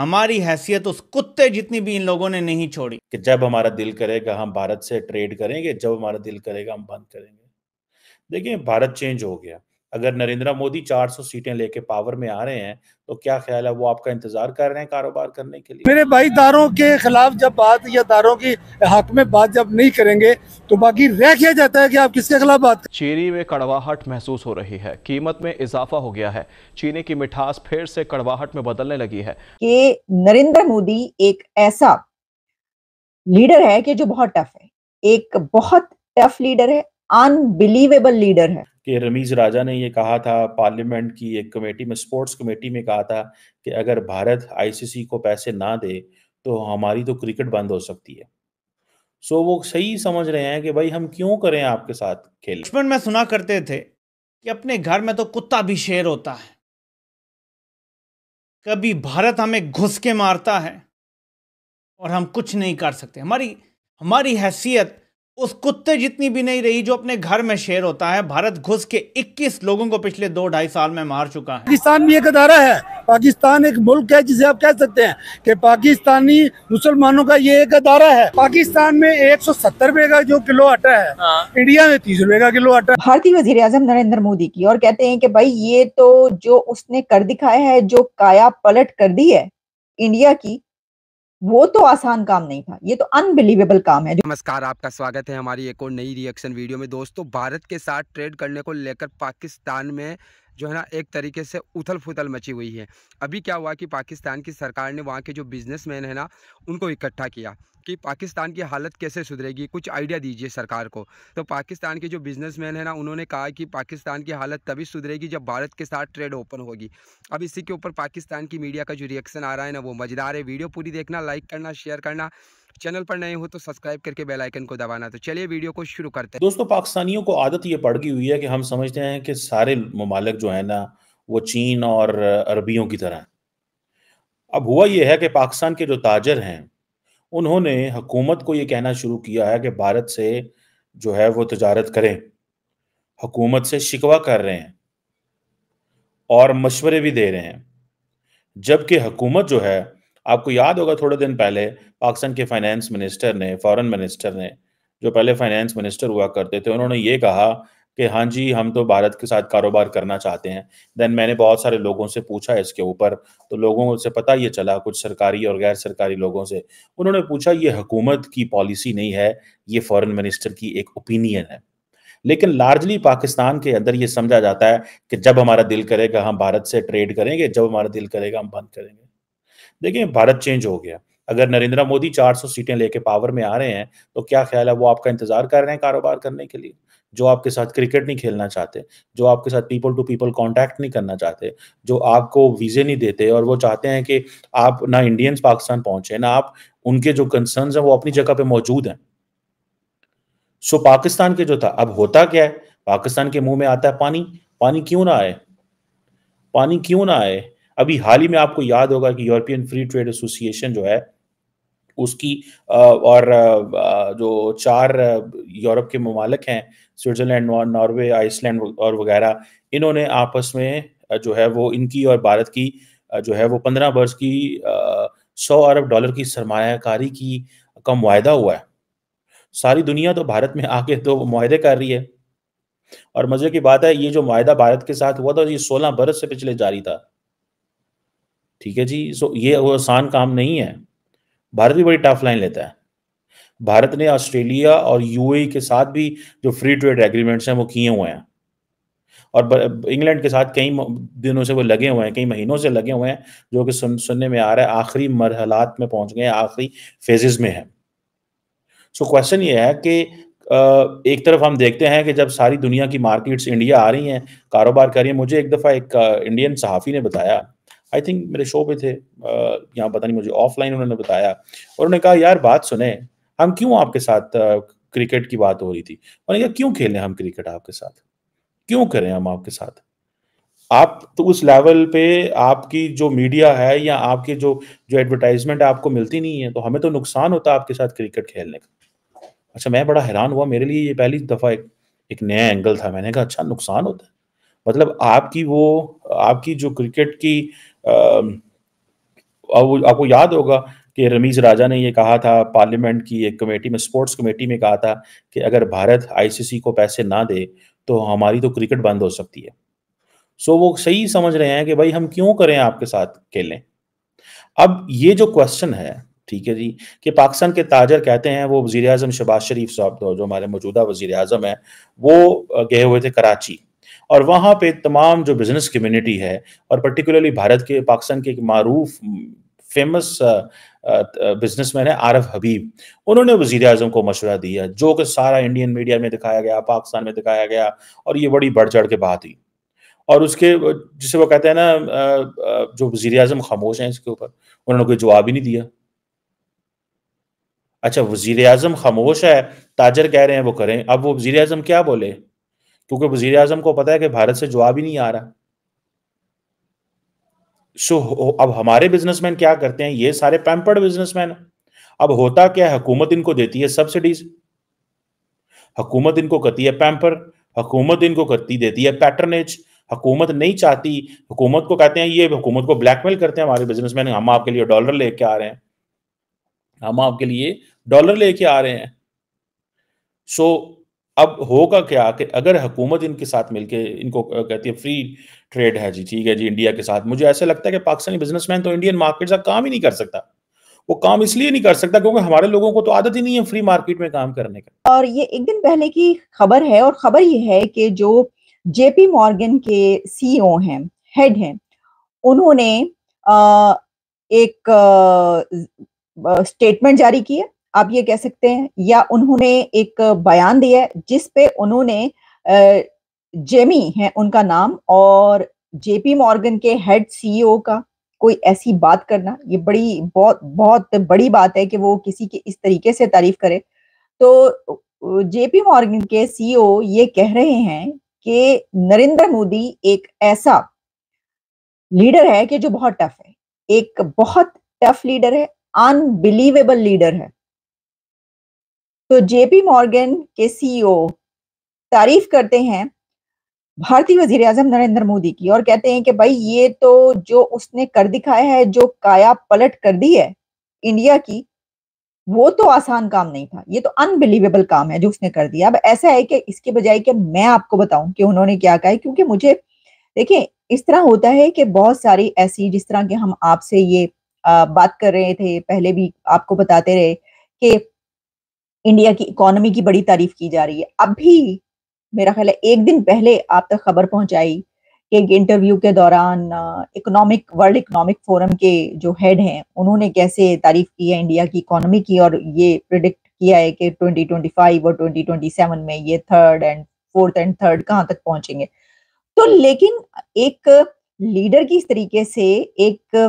हमारी हैसियत उस कुत्ते जितनी भी इन लोगों ने नहीं छोड़ी कि जब हमारा दिल करेगा हम भारत से ट्रेड करेंगे जब हमारा दिल करेगा हम बंद करेंगे देखिए भारत चेंज हो गया अगर नरेंद्र मोदी 400 सीटें लेके पावर में आ रहे हैं तो क्या ख्याल है वो आपका इंतजार कर रहे हैं कारोबार करने के लिए मेरे भाई दारों के खिलाफ जब बात या दारों की हक में बात जब नहीं करेंगे तो बाकी रह किया जाता है कि आप किसके खिलाफ बात चीनी में कड़वाहट महसूस हो रही है कीमत में इजाफा हो गया है चीनी की मिठास फिर से कड़वाहट में बदलने लगी है कि नरेंद्र मोदी एक ऐसा लीडर है कि जो बहुत टफ है एक बहुत टफ लीडर है अनबिलीवेबल लीडर है कि रमीज राजा ने ये कहा था पार्लियामेंट की एक कमेटी में स्पोर्ट्स कमेटी में कहा था कि अगर भारत आईसीसी को पैसे ना दे तो हमारी तो क्रिकेट बंद हो सकती है सो वो सही समझ रहे हैं कि भाई हम क्यों करें आपके साथ खेल बचपन में सुना करते थे कि अपने घर में तो कुत्ता भी शेर होता है कभी भारत हमें घुस के मारता है और हम कुछ नहीं कर सकते हमारी हमारी हैसियत उस कुत्ते जितनी भी नहीं रही जो अपने घर में शेर होता है भारत घुस के 21 लोगों को पिछले दो ढाई साल में मार चुका है पाकिस्तान भी एक अदारा है पाकिस्तान एक मुल्क है जिसे आप कह सकते हैं कि पाकिस्तानी मुसलमानों का ये एक अदारा है पाकिस्तान में एक सौ सत्तर का जो किलो आटा है हाँ। इंडिया में तीस रुपए का किलो आटा भारतीय वजीर आजम नरेंद्र मोदी की और कहते हैं की भाई ये तो जो उसने कर दिखाया है जो काया पलट कर दी है इंडिया की वो तो आसान काम नहीं था ये तो अनबिलीवेबल काम है नमस्कार आपका स्वागत है हमारी एक और नई रिएक्शन वीडियो में दोस्तों भारत के साथ ट्रेड करने को लेकर पाकिस्तान में जो है ना एक तरीके से उथल फुथल मची हुई है अभी क्या हुआ कि पाकिस्तान की सरकार ने वहाँ के जो बिजनेसमैन है ना उनको इकट्ठा किया कि पाकिस्तान की हालत कैसे सुधरेगी कुछ आइडिया दीजिए सरकार को तो पाकिस्तान के जो बिजनेसमैन है ना उन्होंने कहा कि पाकिस्तान की हालत तभी सुधरेगी जब भारत के साथ ट्रेड ओपन होगी अब इसी के ऊपर पाकिस्तान की मीडिया का जो रिएक्शन आ रहा है ना वो मज़ेदार है वीडियो पूरी देखना लाइक करना शेयर करना चैनल पर नए हो तो सब्सक्राइब करके बेल आइकन को दबाना तो चलिए वीडियो को शुरू करते हैं दोस्तों पाकिस्तानियों को आदत ये पड़ गई हुई है कि हम समझते हैं कि सारे ममालक जो है ना वो चीन और अरबियों की तरह अब हुआ यह है कि पाकिस्तान के जो ताजर हैं उन्होंने हुकूमत को ये कहना शुरू किया है कि भारत से जो है वो तजारत करें हुकूमत से शिकवा कर रहे हैं और मशवरे भी दे रहे हैं जबकि हुकूमत जो है आपको याद होगा थोड़े दिन पहले पाकिस्तान के फाइनेंस मिनिस्टर ने फॉरेन मिनिस्टर ने जो पहले फाइनेंस मिनिस्टर हुआ करते थे उन्होंने ये कहा कि हाँ जी हम तो भारत के साथ कारोबार करना चाहते हैं देन मैंने बहुत सारे लोगों से पूछा इसके ऊपर तो लोगों से पता ये चला कुछ सरकारी और गैर सरकारी लोगों से उन्होंने पूछा ये हुकूमत की पॉलिसी नहीं है ये फॉरेन मिनिस्टर की एक ओपिनियन है लेकिन लार्जली पाकिस्तान के अंदर ये समझा जाता है कि जब हमारा दिल करेगा हम भारत से ट्रेड करेंगे जब हमारा दिल करेगा हम बंद करेंगे देखिए भारत चेंज हो गया अगर नरेंद्र मोदी 400 सीटें लेके पावर में आ रहे हैं तो क्या ख्याल है वो आपका इंतजार कर रहे हैं कारोबार करने के लिए जो आपके साथ क्रिकेट नहीं खेलना चाहते जो आपके साथ पीपल टू पीपल कांटेक्ट नहीं करना चाहते जो आपको वीज़े नहीं देते और वो चाहते हैं कि आप ना इंडियंस पाकिस्तान पहुंचे ना आप उनके जो कंसर्न है वो अपनी जगह पे मौजूद हैं सो पाकिस्तान के जो था अब होता क्या है पाकिस्तान के मुंह में आता है पानी पानी क्यों ना आए पानी क्यों ना आए अभी हाल ही में आपको याद होगा कि यूरोपियन फ्री ट्रेड एसोसिएशन जो है उसकी और जो चार यूरोप के ममालक हैं स्विट्ज़रलैंड नॉर्वे आइसलैंड और वगैरह इन्होंने आपस में जो है वो इनकी और भारत की जो है वो पंद्रह वर्ष की सौ अरब डॉलर की सरमाकारी की का माहा हुआ है सारी दुनिया तो भारत में आके तो माहे कर रही है और मजे की बात है ये जो माहा भारत के साथ हुआ था ये सोलह बरस से पिछले जारी था ठीक है जी सो ये आसान काम नहीं है भारत भी बड़ी टफ लाइन लेता है भारत ने ऑस्ट्रेलिया और यूएई e के साथ भी जो फ्री ट्रेड एग्रीमेंट्स हैं वो किए हुए हैं और इंग्लैंड के साथ कई दिनों से वो लगे हुए हैं कई महीनों से लगे हुए हैं जो कि सुन सुनने में आ रहा है आखिरी मरहलात में पहुंच गए आखिरी फेजेस में है सो so क्वेश्चन ये है कि एक तरफ हम देखते हैं कि जब सारी दुनिया की मार्केट्स इंडिया आ रही हैं कारोबार कर रही है मुझे एक दफ़ा एक इंडियन सहाफ़ी ने बताया आई थिंक मेरे शो पे थे यहाँ पता नहीं मुझे ऑफलाइन उन्होंने बताया और उन्होंने कहा यार बात सुने हम क्यों आपके साथ क्रिकेट की बात हो रही थी उन्होंने कहा क्यों खेलें हम क्रिकेट आपके साथ क्यों करें हम आपके साथ आप तो उस लेवल पे आपकी जो मीडिया है या आपके जो जो एडवर्टाइजमेंट आपको मिलती नहीं है तो हमें तो नुकसान होता आपके साथ क्रिकेट खेलने का अच्छा मैं बड़ा हैरान हुआ मेरे लिए ये पहली दफ़ा एक एक नया एंगल था मैंने कहा अच्छा नुकसान होता है मतलब आपकी वो आपकी जो क्रिकेट की आपको याद होगा कि रमीज राजा ने ये कहा था पार्लियामेंट की एक कमेटी में स्पोर्ट्स कमेटी में कहा था कि अगर भारत आईसीसी को पैसे ना दे तो हमारी तो क्रिकेट बंद हो सकती है सो वो सही समझ रहे हैं कि भाई हम क्यों करें आपके साथ खेलें अब ये जो क्वेश्चन है ठीक है जी कि पाकिस्तान के ताजर कहते हैं वो वजीर अजम शबाज शरीफ साहब जो हमारे मौजूदा वजीर अजम है वो गए हुए थे कराची और वहाँ पे तमाम जो बिजनेस कम्युनिटी है और पर्टिकुलरली भारत के पाकिस्तान के एक मरूफ फेमस बिजनेस मैन है आरफ हबीब उन्होंने वजीर अजम को मशवरा दिया जो कि सारा इंडियन मीडिया में दिखाया गया पाकिस्तान में दिखाया गया और ये बड़ी बढ़ चढ़ के बात हुई और उसके जिसे वो कहते हैं ना जो वजीर अजम खामोश हैं इसके ऊपर उन्होंने कोई जवाब ही नहीं दिया अच्छा वजीर अजम खामोश है ताजर कह रहे हैं वो करें अब वो वजीर अजम क्या बोले क्योंकि वजीर आजम को पता है कि भारत से जवाब ही नहीं आ रहा सो अब हमारे बिजनेसमैन क्या करते हैं ये सारे पैम्पर्ड बिजनेसमैन अब होता क्या है हुकूमत इनको देती है सब्सिडीज हुकूमत इनको करती है पैम्पर हुकूमत इनको करती देती है पैटर्नेज हुकूमत नहीं चाहती हुकूमत को कहते हैं ये हुकूमत को ब्लैकमेल करते हैं हमारे बिजनेसमैन हम आपके लिए डॉलर लेके आ रहे हैं हम आपके लिए डॉलर लेके आ रहे हैं सो so, अब होगा क्या कि अगर हुकूमत इनके साथ मिलके इनको कहती है फ्री ट्रेड है जी ठीक है जी इंडिया के साथ मुझे ऐसा लगता है कि पाकिस्तानी बिजनेसमैन तो इंडियन मार्केट का काम ही नहीं कर सकता वो काम इसलिए नहीं कर सकता क्योंकि हमारे लोगों को तो आदत ही नहीं है फ्री मार्केट में काम करने का और ये एक दिन पहले की खबर है और खबर ये है कि जो जेपी मॉर्गन के सीईओ e हैं हेड हैं उन्होंने आ, एक स्टेटमेंट जारी किया आप ये कह सकते हैं या उन्होंने एक बयान दिया जिस पे उन्होंने जेमी है उनका नाम और जेपी मॉर्गन के हेड सीईओ का कोई ऐसी बात करना ये बड़ी बहुत बहुत बड़ी बात है कि वो किसी की इस तरीके से तारीफ करे तो जेपी मॉर्गन के सीईओ ये कह रहे हैं कि नरेंद्र मोदी एक ऐसा लीडर है कि जो बहुत टफ है एक बहुत टफ लीडर है अनबिलीवेबल लीडर है तो जेपी मॉर्गन के सीईओ e तारीफ करते हैं भारतीय वजीर आजम नरेंद्र मोदी की और कहते हैं कि भाई ये तो जो उसने कर दिखाया है जो काया पलट कर दी है इंडिया की वो तो आसान काम नहीं था ये तो अनबिलीवेबल काम है जो उसने कर दिया अब ऐसा है कि इसके बजाय कि मैं आपको बताऊं कि उन्होंने क्या कहा है क्योंकि मुझे देखिए इस तरह होता है कि बहुत सारी ऐसी जिस तरह के हम आपसे ये आ, बात कर रहे थे पहले भी आपको बताते रहे कि इंडिया की इकोनॉमी की बड़ी तारीफ की जा रही है अभी मेरा ख्याल है एक दिन पहले आप तक खबर पहुंचाई कि एक इंटरव्यू के दौरान इकोनॉमिक वर्ल्ड इकोनॉमिक फोरम के जो हेड हैं उन्होंने कैसे तारीफ की है इंडिया की इकोनॉमी की और ये प्रिडिक्ट किया है कि 2025 और 2027 में ये third and fourth and third कहाँ तक पहुंचेंगे तो लेकिन एक लीडर की इस तरीके से एक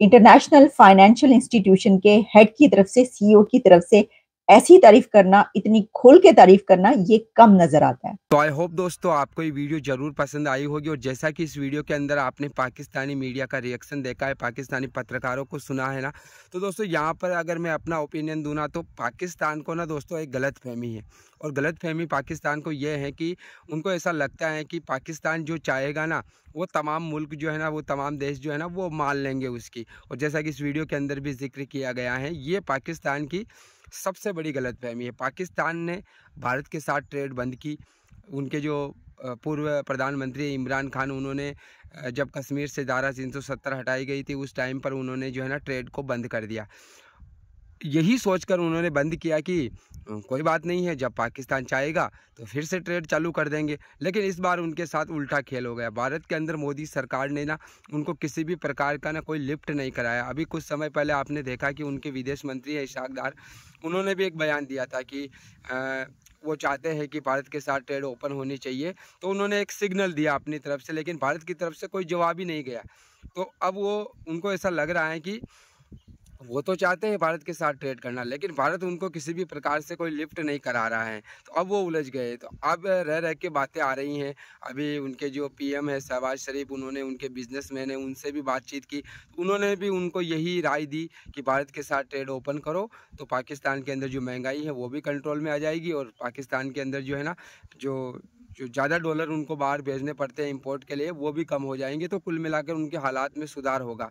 इंटरनेशनल फाइनेंशियल इंस्टीट्यूशन के हेड की तरफ से सीईओ e की तरफ से ऐसी तारीफ करना इतनी खुल के तारीफ करना ये कम नजर आता है तो आई होप दोस्तों आपको ये वीडियो जरूर पसंद आई होगी और जैसा कि इस वीडियो के अंदर आपने पाकिस्तानी मीडिया का रिएक्शन देखा है पाकिस्तानी पत्रकारों को सुना है ना तो दोस्तों यहाँ पर अगर मैं अपना ओपिनियन दूँ ना तो पाकिस्तान को ना दोस्तों एक गलत फहमी है और गलत फहमी पाकिस्तान को यह है कि उनको ऐसा लगता है कि पाकिस्तान जो चाहेगा ना वो तमाम मुल्क जो है ना वो तमाम देश जो है ना वो मान लेंगे उसकी और जैसा कि इस वीडियो के अंदर भी जिक्र किया गया है ये पाकिस्तान की सबसे बड़ी गलतफहमी है पाकिस्तान ने भारत के साथ ट्रेड बंद की उनके जो पूर्व प्रधानमंत्री इमरान खान उन्होंने जब कश्मीर से धारा सत्तर हटाई गई थी उस टाइम पर उन्होंने जो है ना ट्रेड को बंद कर दिया यही सोचकर उन्होंने बंद किया कि कोई बात नहीं है जब पाकिस्तान चाहेगा तो फिर से ट्रेड चालू कर देंगे लेकिन इस बार उनके साथ उल्टा खेल हो गया भारत के अंदर मोदी सरकार ने ना उनको किसी भी प्रकार का ना कोई लिफ्ट नहीं कराया अभी कुछ समय पहले आपने देखा कि उनके विदेश मंत्री है इशाकदार उन्होंने भी एक बयान दिया था कि आ, वो चाहते हैं कि भारत के साथ ट्रेड ओपन होनी चाहिए तो उन्होंने एक सिग्नल दिया अपनी तरफ से लेकिन भारत की तरफ से कोई जवाब ही नहीं गया तो अब वो उनको ऐसा लग रहा है कि वो तो चाहते हैं भारत के साथ ट्रेड करना लेकिन भारत उनको किसी भी प्रकार से कोई लिफ्ट नहीं करा रहा है तो अब वो उलझ गए तो अब रह रह के बातें आ रही हैं अभी उनके जो पीएम है शहबाज शरीफ उन्होंने उनके बिजनेसमैन है उनसे भी बातचीत की उन्होंने भी उनको यही राय दी कि भारत के साथ ट्रेड ओपन करो तो पाकिस्तान के अंदर जो महंगाई है वो भी कंट्रोल में आ जाएगी और पाकिस्तान के अंदर जो है ना जो जो ज़्यादा डॉलर उनको बाहर भेजने पड़ते हैं इम्पोर्ट के लिए वो भी कम हो जाएंगे तो कुल मिलाकर उनके हालात में सुधार होगा